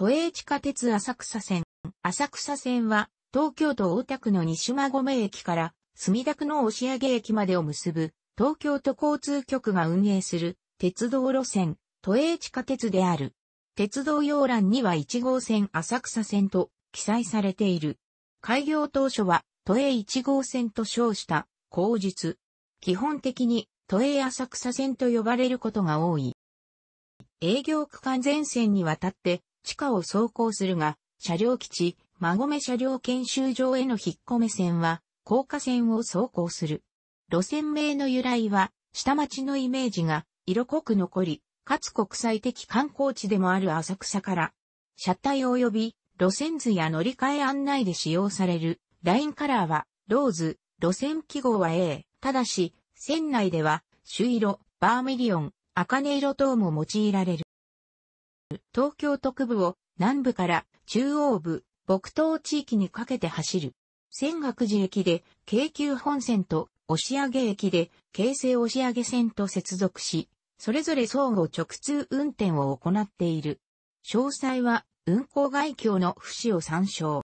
都営地下鉄浅草線。浅草線は、東京都大田区の西馬込駅から、墨田区の押上駅までを結ぶ、東京都交通局が運営する、鉄道路線、都営地下鉄である。鉄道要欄には1号線浅草線と記載されている。開業当初は、都営1号線と称した、口述。基本的に、都営浅草線と呼ばれることが多い。営業区間全線にわたって、地下を走行するが、車両基地、馬込車両研修場への引っ込め線は、高架線を走行する。路線名の由来は、下町のイメージが色濃く残り、かつ国際的観光地でもある浅草から、車体及び路線図や乗り換え案内で使用されるラインカラーはローズ、路線記号は A。ただし、船内では朱色、バーミリオン、茜色等も用いられる。東京特部を南部から中央部、北東地域にかけて走る。仙岳寺駅で京急本線と押上駅で京成押上線と接続し、それぞれ相互直通運転を行っている。詳細は運行外境の節を参照。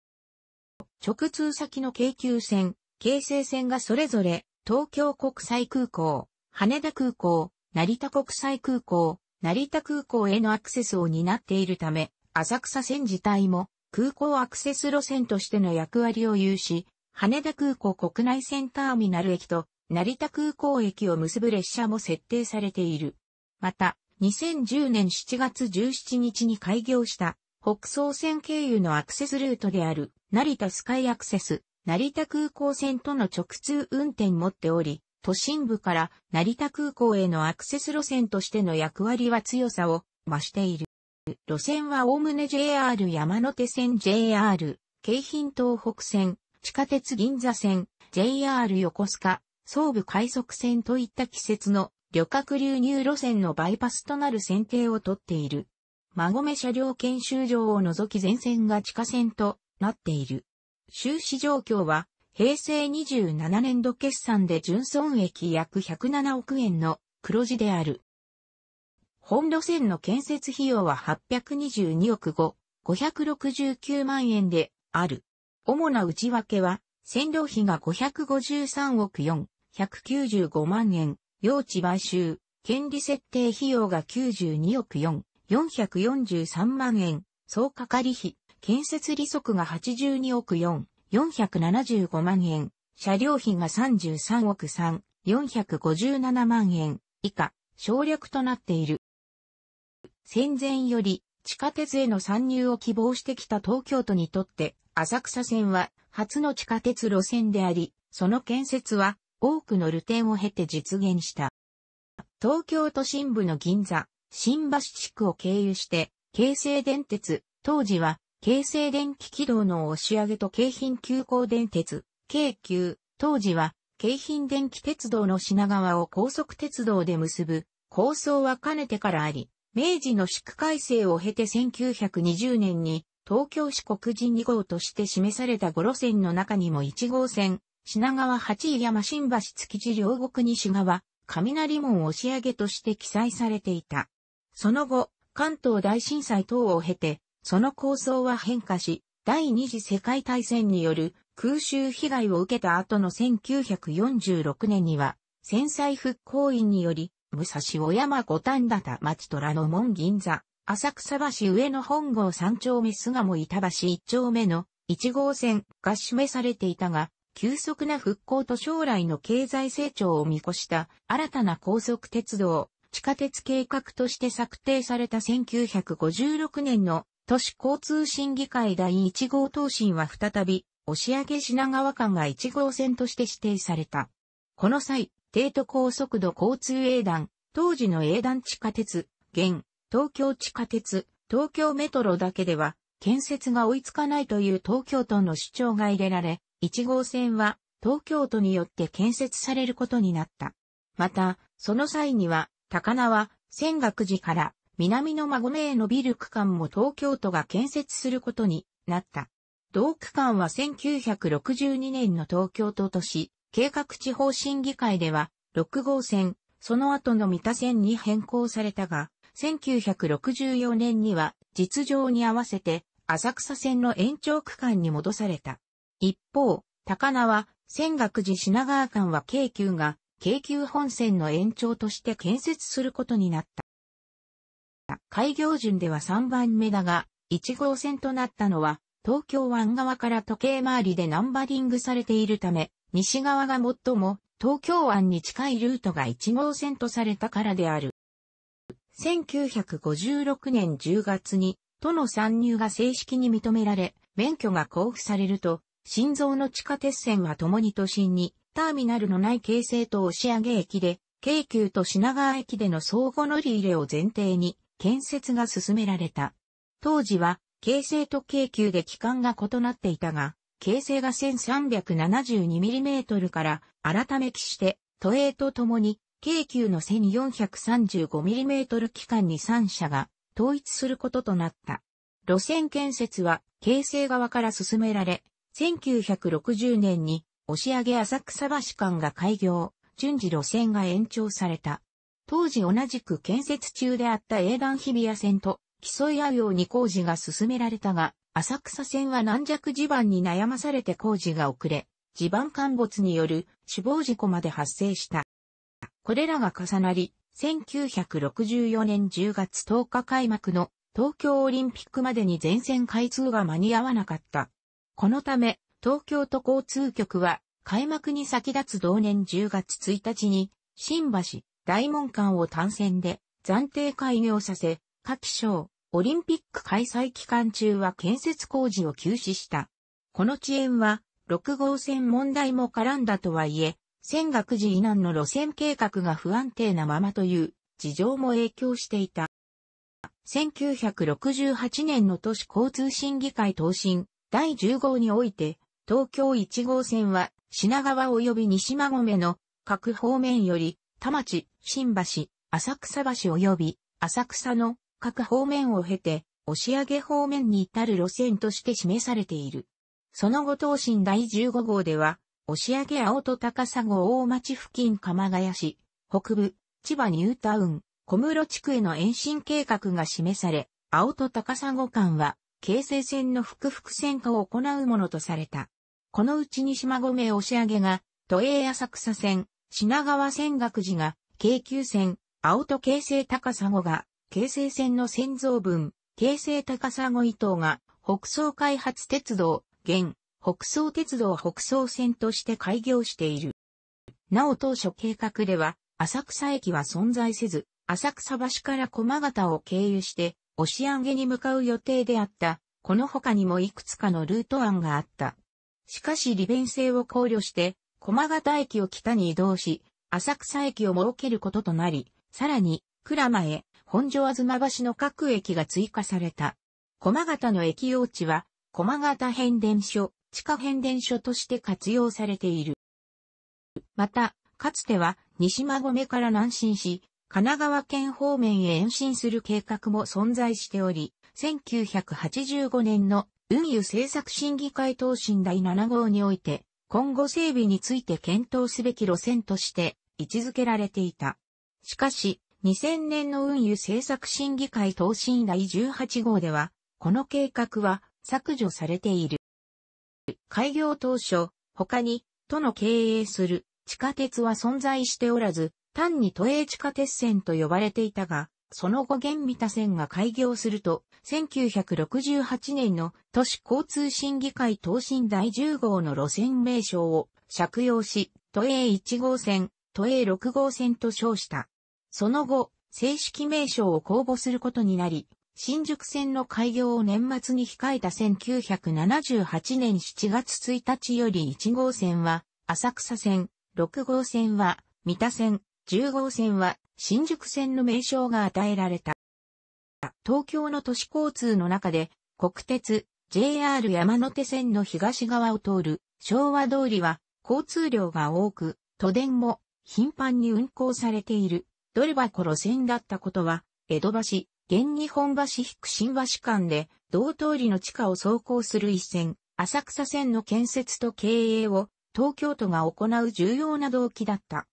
直通先の京急線、京成線がそれぞれ東京国際空港、羽田空港、成田国際空港、成田空港へのアクセスを担っているため、浅草線自体も空港アクセス路線としての役割を有し、羽田空港国内線ターミナル駅と成田空港駅を結ぶ列車も設定されている。また、2010年7月17日に開業した北総線経由のアクセスルートである成田スカイアクセス、成田空港線との直通運転もっており、都心部から成田空港へのアクセス路線としての役割は強さを増している。路線はむね JR 山手線 JR、京浜東北線、地下鉄銀座線、JR 横須賀、総武快速線といった季節の旅客流入路線のバイパスとなる選定をとっている。馬込車両研修場を除き全線が地下線となっている。収支状況は平成27年度決算で純損益約107億円の黒字である。本路線の建設費用は822億5、569万円である。主な内訳は、線路費が553億4、195万円、用地買収、権利設定費用が92億4、443万円、総かかり費、建設利息が82億4、475万円、車両費が33億3、457万円以下、省略となっている。戦前より地下鉄への参入を希望してきた東京都にとって浅草線は初の地下鉄路線であり、その建設は多くの流転を経て実現した。東京都心部の銀座、新橋地区を経由して、京成電鉄、当時は京成電気軌道の押上と京浜急行電鉄、京急、当時は、京浜電気鉄道の品川を高速鉄道で結ぶ、構想はかねてからあり、明治の宿改正を経て1920年に、東京市国人2号として示された5路線の中にも1号線、品川八山新橋築地両国西側、雷門押上として記載されていた。その後、関東大震災等を経て、その構想は変化し、第二次世界大戦による空襲被害を受けた後の1946年には、戦災復興院により、武蔵小山五反田町虎の門銀座、浅草橋上野本郷三丁目菅も板橋一丁目の一号線が示されていたが、急速な復興と将来の経済成長を見越した新たな高速鉄道、地下鉄計画として策定された1956年の都市交通審議会第1号答申は再び、押上品川間が1号線として指定された。この際、帝都高速度交通営団、当時の営団地下鉄、現、東京地下鉄、東京メトロだけでは、建設が追いつかないという東京都の主張が入れられ、1号線は東京都によって建設されることになった。また、その際には、高輪、泉岳寺から南の孫込へ伸びる区間も東京都が建設することになった。同区間は1962年の東京都都市計画地方審議会では6号線、その後の三田線に変更されたが、1964年には実情に合わせて浅草線の延長区間に戻された。一方、高輪は仙岳寺品川間は京急が京急本線の延長として建設することになった。開業順では3番目だが、1号線となったのは、東京湾側から時計回りでナンバリングされているため、西側が最も東京湾に近いルートが1号線とされたからである。1956年10月に、都の参入が正式に認められ、免許が交付されると、心臓の地下鉄線は共に都心に、ターミナルのない京成と押上駅で、京急と品川駅での相互乗り入れを前提に、建設が進められた。当時は、京成と京急で期間が異なっていたが、京成が 1372mm から改めきして、都営とともに、京急の 1435mm 期間に3社が統一することとなった。路線建設は京成側から進められ、1960年に押上浅草橋間が開業、順次路線が延長された。当時同じく建設中であった営断日比谷線と競い合うように工事が進められたが、浅草線は軟弱地盤に悩まされて工事が遅れ、地盤陥没による死亡事故まで発生した。これらが重なり、1964年10月10日開幕の東京オリンピックまでに全線開通が間に合わなかった。このため、東京都交通局は開幕に先立つ同年10月1日に、新橋、大門間を単線で暫定開業させ、下記章、オリンピック開催期間中は建設工事を休止した。この遅延は、6号線問題も絡んだとはいえ、仙岳寺以南の路線計画が不安定なままという事情も影響していた。1968年の都市交通審議会答申第10号において、東京1号線は品川及び西馬込の各方面より田町、新橋、浅草橋及び、浅草の各方面を経て、押上方面に至る路線として示されている。その後東進第15号では、押上青戸高砂大町付近鎌ヶ谷市、北部、千葉ニュータウン、小室地区への延伸計画が示され、青戸高砂間は、京成線の複々線化を行うものとされた。このうちに島込押上が、都営浅草線、品川泉岳寺が、京急線、青戸京成高砂が、京成線の先造分、京成高砂伊東が、北総開発鉄道、現、北総鉄道北総線として開業している。なお当初計画では、浅草駅は存在せず、浅草橋から駒形を経由して、押上に向かう予定であった。この他にもいくつかのルート案があった。しかし利便性を考慮して、駒形駅を北に移動し、浅草駅を設けることとなり、さらに、倉間へ、本所東橋の各駅が追加された。駒形の駅用地は、駒形変電所、地下変電所として活用されている。また、かつては、西馬込から南進し、神奈川県方面へ延伸する計画も存在しており、1985年の運輸政策審議会答申第7号において、今後整備について検討すべき路線として位置づけられていた。しかし、2000年の運輸政策審議会答申第18号では、この計画は削除されている。開業当初、他に、都の経営する地下鉄は存在しておらず、単に都営地下鉄線と呼ばれていたが、その後現三田線が開業すると、1968年の都市交通審議会答申第10号の路線名称を借用し、都営1号線、都営6号線と称した。その後、正式名称を公募することになり、新宿線の開業を年末に控えた1978年7月1日より1号線は、浅草線、6号線は、三田線、10号線は、新宿線の名称が与えられた。東京の都市交通の中で、国鉄、JR 山手線の東側を通る昭和通りは交通量が多く、都電も頻繁に運行されている、ドル箱路線だったことは、江戸橋、現日本橋福新橋間で、同通りの地下を走行する一線、浅草線の建設と経営を東京都が行う重要な動機だった。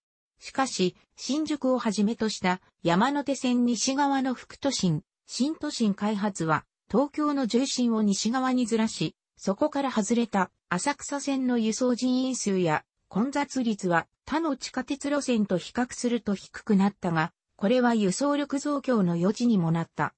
しかし、新宿をはじめとした山手線西側の副都心、新都心開発は、東京の重心を西側にずらし、そこから外れた浅草線の輸送人員数や混雑率は他の地下鉄路線と比較すると低くなったが、これは輸送力増強の余地にもなった。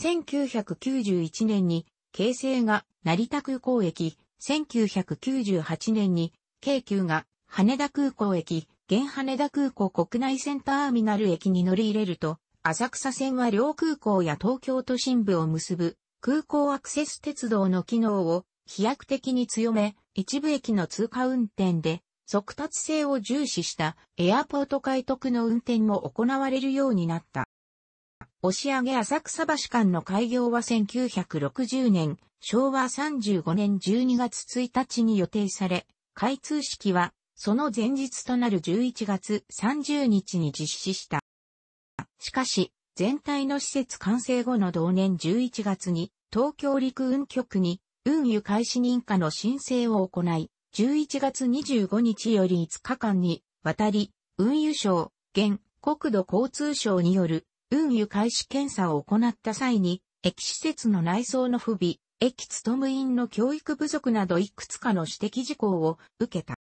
1991年に、京成が成田空港駅、1998年に、京急が羽田空港駅、現羽田空港国内線ターミナル駅に乗り入れると、浅草線は両空港や東京都心部を結ぶ空港アクセス鉄道の機能を飛躍的に強め、一部駅の通過運転で速達性を重視したエアポート開徳の運転も行われるようになった。押上浅草橋間の開業は1960年、昭和35年12月1日に予定され、開通式はその前日となる11月30日に実施した。しかし、全体の施設完成後の同年11月に、東京陸運局に運輸開始認可の申請を行い、11月25日より5日間にわたり、運輸省、現国土交通省による運輸開始検査を行った際に、駅施設の内装の不備、駅勤務員の教育不足などいくつかの指摘事項を受けた。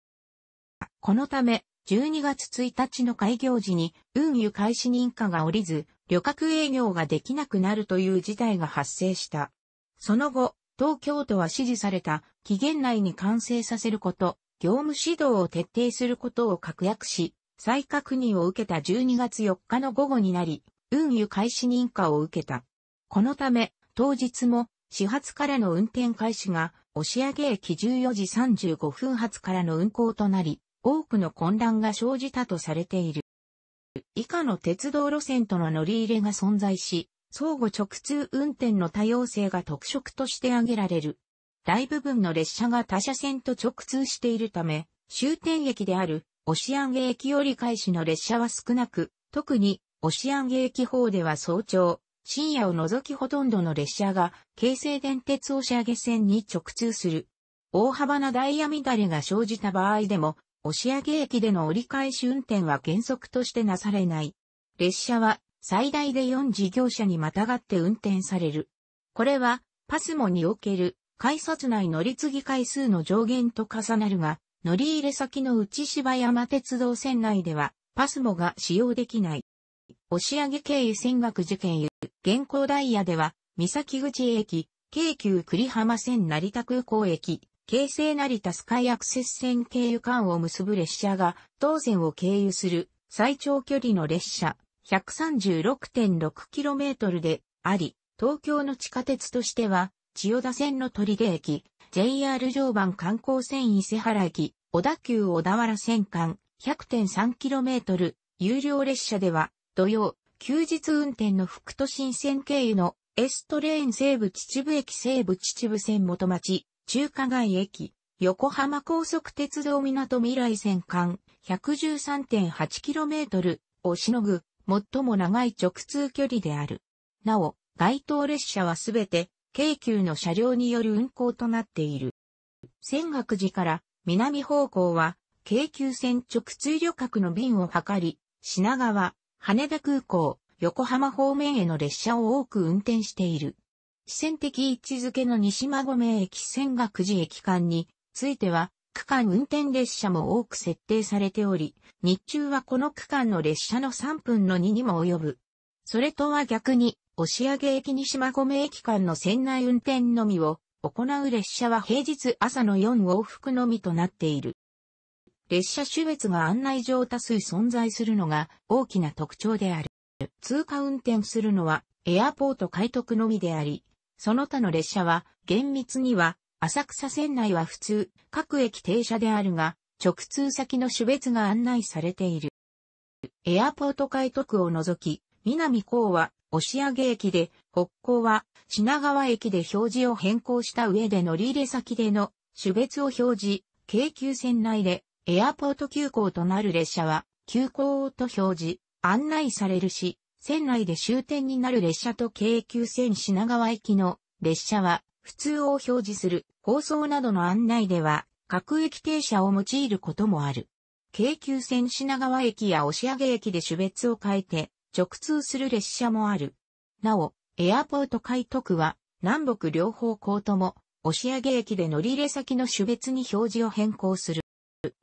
このため、12月1日の開業時に運輸開始認可が下りず、旅客営業ができなくなるという事態が発生した。その後、東京都は指示された期限内に完成させること、業務指導を徹底することを確約し、再確認を受けた12月4日の午後になり、運輸開始認可を受けた。このため、当日も始発からの運転開始が、押上駅14時35分発からの運行となり、多くの混乱が生じたとされている。以下の鉄道路線との乗り入れが存在し、相互直通運転の多様性が特色として挙げられる。大部分の列車が他車線と直通しているため、終点駅であるオシアンゲ駅折り返しの列車は少なく、特にオシアンゲ駅方では早朝、深夜を除きほとんどの列車が京成電鉄押上線に直通する。大幅なダイヤ乱れが生じた場合でも、押上駅での折り返し運転は原則としてなされない。列車は最大で4事業者にまたがって運転される。これはパスモにおける改札内乗り継ぎ回数の上限と重なるが、乗り入れ先の内芝山鉄道線内ではパスモが使用できない。押上経由線学受験由、現行ダイヤでは、三崎口駅、京急栗浜線成田空港駅、京成成田スカイアクセス線経由間を結ぶ列車が、東線を経由する最長距離の列車、136.6km であり、東京の地下鉄としては、千代田線の取出駅、JR 常磐観光線伊勢原駅、小田急小田原線間、100.3km、有料列車では、土曜、休日運転の副都心線経由の S トレーン西部秩父駅西部秩父線元町、中華街駅、横浜高速鉄道港未来線間 113.8km をしのぐ最も長い直通距離である。なお、該当列車はすべて京急の車両による運行となっている。仙岳寺から南方向は京急線直通旅客の便を図り、品川、羽田空港、横浜方面への列車を多く運転している。視線的位置づけの西馬込駅千賀九時駅間については、区間運転列車も多く設定されており、日中はこの区間の列車の3分の2にも及ぶ。それとは逆に、押上駅西馬込駅間の船内運転のみを行う列車は平日朝の4往復のみとなっている。列車種別が案内上多数存在するのが大きな特徴である。通過運転するのはエアポート開徳のみであり、その他の列車は、厳密には、浅草線内は普通、各駅停車であるが、直通先の種別が案内されている。エアポート海徳を除き、南港は、押上駅で、北港は、品川駅で表示を変更した上で乗り入れ先での、種別を表示、京急線内で、エアポート急行となる列車は、急行と表示、案内されるし、線内で終点になる列車と京急線品川駅の列車は普通を表示する放送などの案内では各駅停車を用いることもある。京急線品川駅や押上駅で種別を変えて直通する列車もある。なお、エアポート海徳は南北両方向とも押上駅で乗り入れ先の種別に表示を変更する。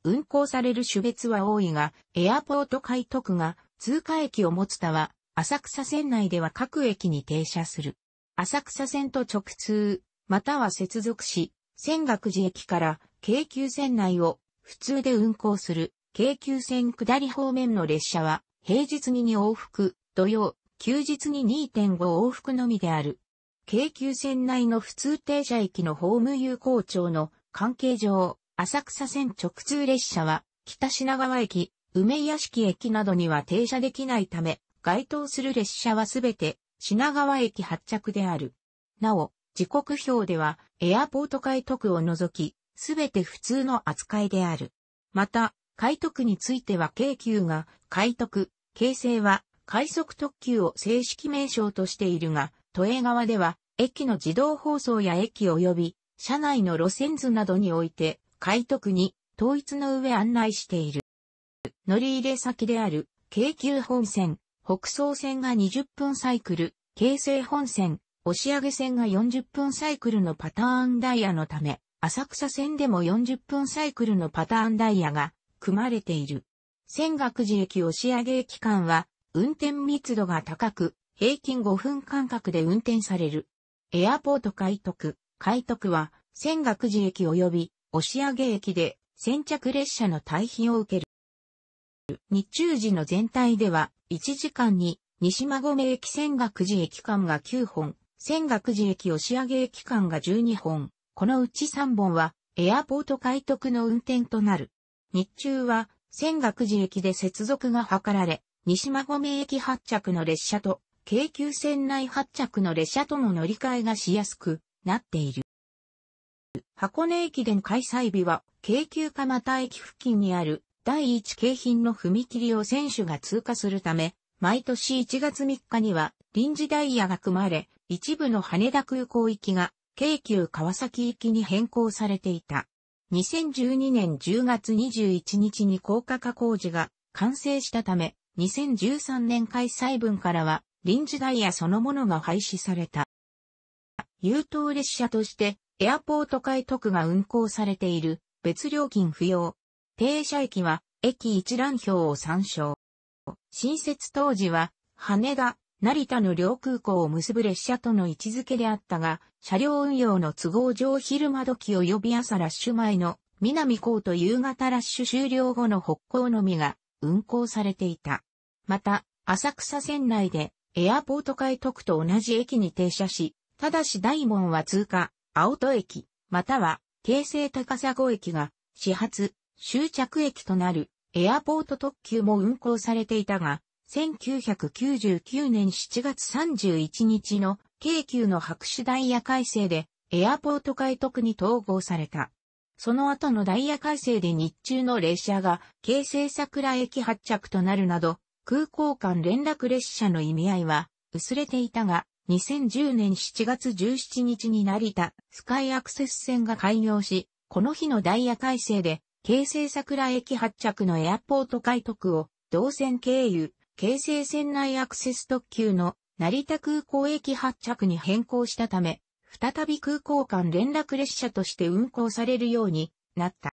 運行される種別は多いが、エアポート海徳が通過駅を持つたは、浅草線内では各駅に停車する。浅草線と直通、または接続し、仙岳寺駅から京急線内を普通で運行する京急線下り方面の列車は平日に2往復、土曜、休日に2.5往復のみである。京急線内の普通停車駅のホーム有効庁の関係上、浅草線直通列車は北品川駅、梅屋敷駅などには停車できないため、該当する列車はすべて品川駅発着である。なお、時刻表ではエアポート海徳を除き、すべて普通の扱いである。また、海徳については京急が海徳、京成は快速特急を正式名称としているが、都営側では駅の自動放送や駅及び車内の路線図などにおいて、海徳に統一の上案内している。乗り入れ先である京急本線、北総線が20分サイクル、京成本線、押上線が40分サイクルのパターンダイヤのため、浅草線でも40分サイクルのパターンダイヤが組まれている。仙岳寺駅押上駅間は、運転密度が高く、平均5分間隔で運転される。エアポート海徳、海徳は、仙岳寺駅及び、押上駅で、先着列車の退避を受ける。日中時の全体では、1時間に、西馬込駅仙岳寺駅間が9本、仙岳寺駅押上駅間が12本、このうち3本は、エアポート開徳の運転となる。日中は、仙岳寺駅で接続が図られ、西馬込駅発着の列車と、京急線内発着の列車との乗り換えがしやすくなっている。箱根駅伝開催日は、京急蒲田駅付近にある第1京浜の踏切を選手が通過するため、毎年1月3日には臨時ダイヤが組まれ、一部の羽田空港行きが京急川崎行きに変更されていた。2012年10月21日に高架化工事が完成したため、2013年開催分からは臨時ダイヤそのものが廃止された。優等列車としてエアポート海特が運行されている別料金不要停車駅は、駅一覧表を参照。新設当時は、羽田、成田の両空港を結ぶ列車との位置づけであったが、車両運用の都合上昼間時及び朝ラッシュ前の南港と夕方ラッシュ終了後の北港のみが運行されていた。また、浅草線内でエアポート海徳と同じ駅に停車し、ただし大門は通過、青戸駅、または京成高砂駅が始発、終着駅となるエアポート特急も運行されていたが、1999年7月31日の京急の白紙ダイヤ改正でエアポート改徳に統合された。その後のダイヤ改正で日中の列車が京成桜駅発着となるなど、空港間連絡列車の意味合いは薄れていたが、2010年7月17日に成田スカイアクセス線が開業し、この日のダイヤ改正で京成桜駅発着のエアポート海徳を、同線経由、京成線内アクセス特急の成田空港駅発着に変更したため、再び空港間連絡列車として運行されるようになった。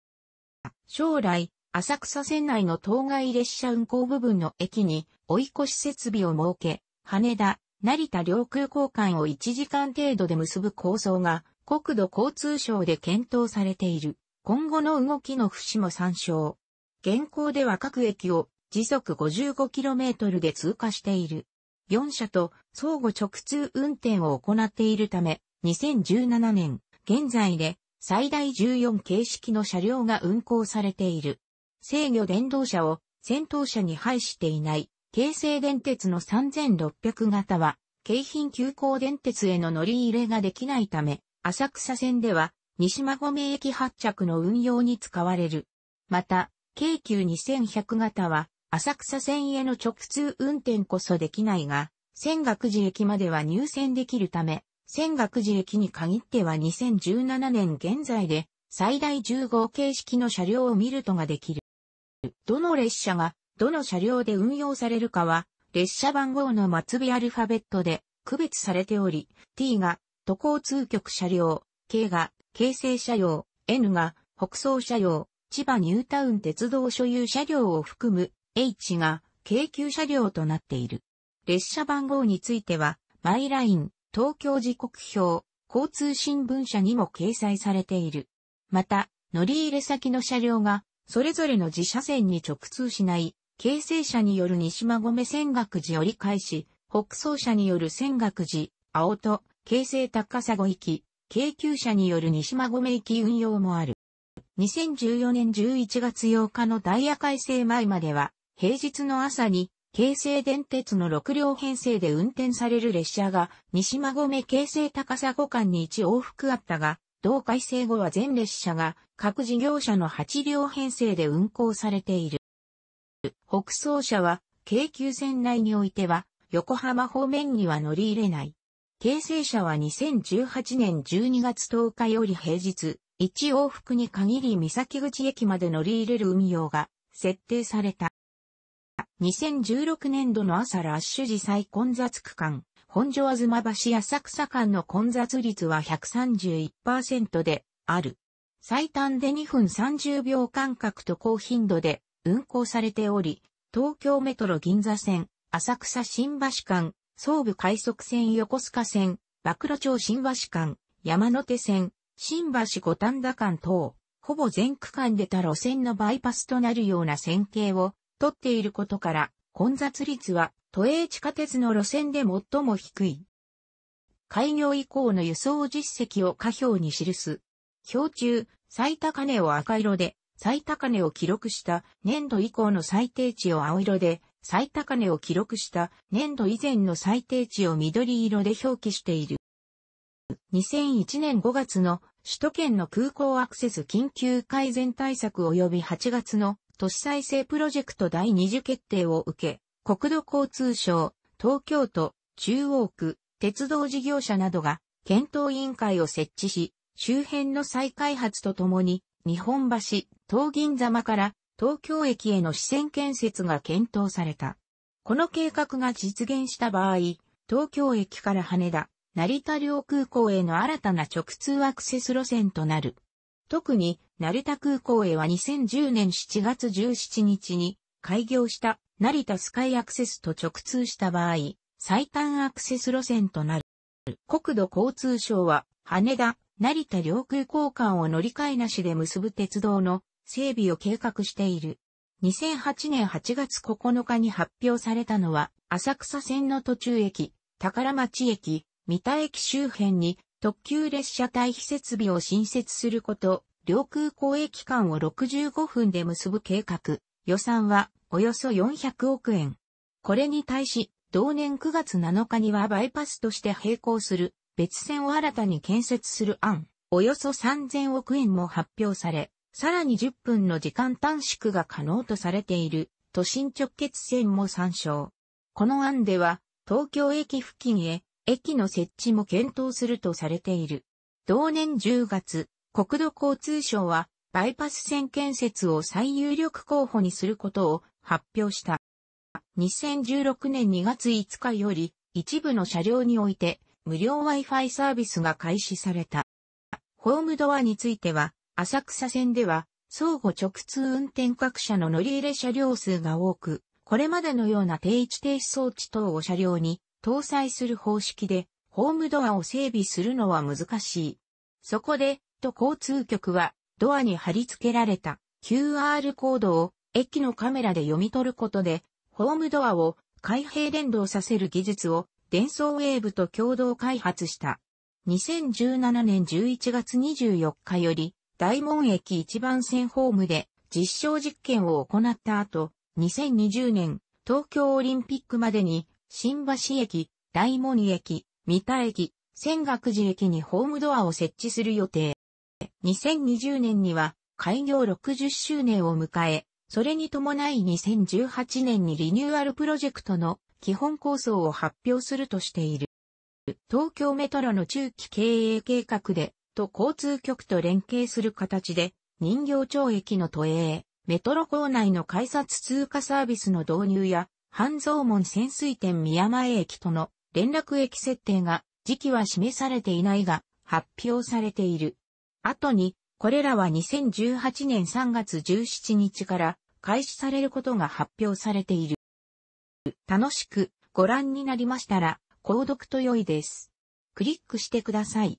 将来、浅草線内の当該列車運行部分の駅に追い越し設備を設け、羽田、成田両空港間を1時間程度で結ぶ構想が国土交通省で検討されている。今後の動きの節も参照。現行では各駅を時速 55km で通過している。4社と相互直通運転を行っているため、2017年、現在で最大14形式の車両が運行されている。制御電動車を先頭車に配していない、京成電鉄の3600型は、京浜急行電鉄への乗り入れができないため、浅草線では西馬込駅発着の運用に使われる。また、京急2100型は、浅草線への直通運転こそできないが、仙岳寺駅までは入線できるため、仙岳寺駅に限っては2017年現在で、最大1号形式の車両を見るとができる。どの列車が、どの車両で運用されるかは、列車番号の末尾アルファベットで区別されており、t が都交通局車両、k が京成車両、N が、北総車両、千葉ニュータウン鉄道所有車両を含む H が京急車両となっている。列車番号については、マイライン、東京時刻表、交通新聞社にも掲載されている。また、乗り入れ先の車両が、それぞれの自社線に直通しない、京成車による西馬込仙岳寺折り返し、北総車による仙岳寺、青戸、京成高砂行き、京急車による西馬込駅運用もある。2014年11月8日のダイヤ改正前までは、平日の朝に、京成電鉄の6両編成で運転される列車が、西馬込京成高砂間に1往復あったが、同改正後は全列車が、各事業者の8両編成で運行されている。北総車は、京急線内においては、横浜方面には乗り入れない。京成者は2018年12月10日より平日、1往復に限り三崎口駅まで乗り入れる運用が設定された。2016年度の朝ラッシュ時最混雑区間、本所東橋浅草間の混雑率は131%である。最短で2分30秒間隔と高頻度で運行されており、東京メトロ銀座線、浅草新橋間、総武快速線横須賀線、曝露町新橋間、山手線、新橋五反田間等、ほぼ全区間で他路線のバイパスとなるような線形をとっていることから、混雑率は都営地下鉄の路線で最も低い。開業以降の輸送実績を下表に記す。表中、最高値を赤色で、最高値を記録した年度以降の最低値を青色で、最高値を記録した年度以前の最低値を緑色で表記している。2001年5月の首都圏の空港アクセス緊急改善対策及び8月の都市再生プロジェクト第2次決定を受け、国土交通省、東京都、中央区、鉄道事業者などが検討委員会を設置し、周辺の再開発とともに、日本橋、東銀座間から東京駅への支線建設が検討された。この計画が実現した場合、東京駅から羽田、成田両空港への新たな直通アクセス路線となる。特に、成田空港へは2010年7月17日に開業した成田スカイアクセスと直通した場合、最短アクセス路線となる。国土交通省は、羽田、成田両空港間を乗り換えなしで結ぶ鉄道の整備を計画している。2008年8月9日に発表されたのは、浅草線の途中駅、宝町駅、三田駅周辺に特急列車対比設備を新設すること、両空港駅間を65分で結ぶ計画、予算はおよそ400億円。これに対し、同年9月7日にはバイパスとして並行する別線を新たに建設する案、およそ3000億円も発表され、さらに10分の時間短縮が可能とされている都心直結線も参照。この案では東京駅付近へ駅の設置も検討するとされている。同年10月、国土交通省はバイパス線建設を最有力候補にすることを発表した。2016年2月5日より一部の車両において無料 Wi-Fi サービスが開始された。ホームドアについては浅草線では、相互直通運転各社の乗り入れ車両数が多く、これまでのような定位置停止装置等を車両に搭載する方式で、ホームドアを整備するのは難しい。そこで、都交通局は、ドアに貼り付けられた QR コードを駅のカメラで読み取ることで、ホームドアを開閉連動させる技術を、電装ウェーブと共同開発した。2017年11月24日より、大門駅一番線ホームで実証実験を行った後、2020年東京オリンピックまでに新橋駅、大門駅、三田駅、仙岳寺駅にホームドアを設置する予定。2020年には開業60周年を迎え、それに伴い2018年にリニューアルプロジェクトの基本構想を発表するとしている。東京メトロの中期経営計画でと交通局と連携する形で、人形町駅の都営、メトロ構内の改札通過サービスの導入や、半蔵門潜水店宮前駅との連絡駅設定が、時期は示されていないが、発表されている。後に、これらは2018年3月17日から開始されることが発表されている。楽しくご覧になりましたら、購読と良いです。クリックしてください。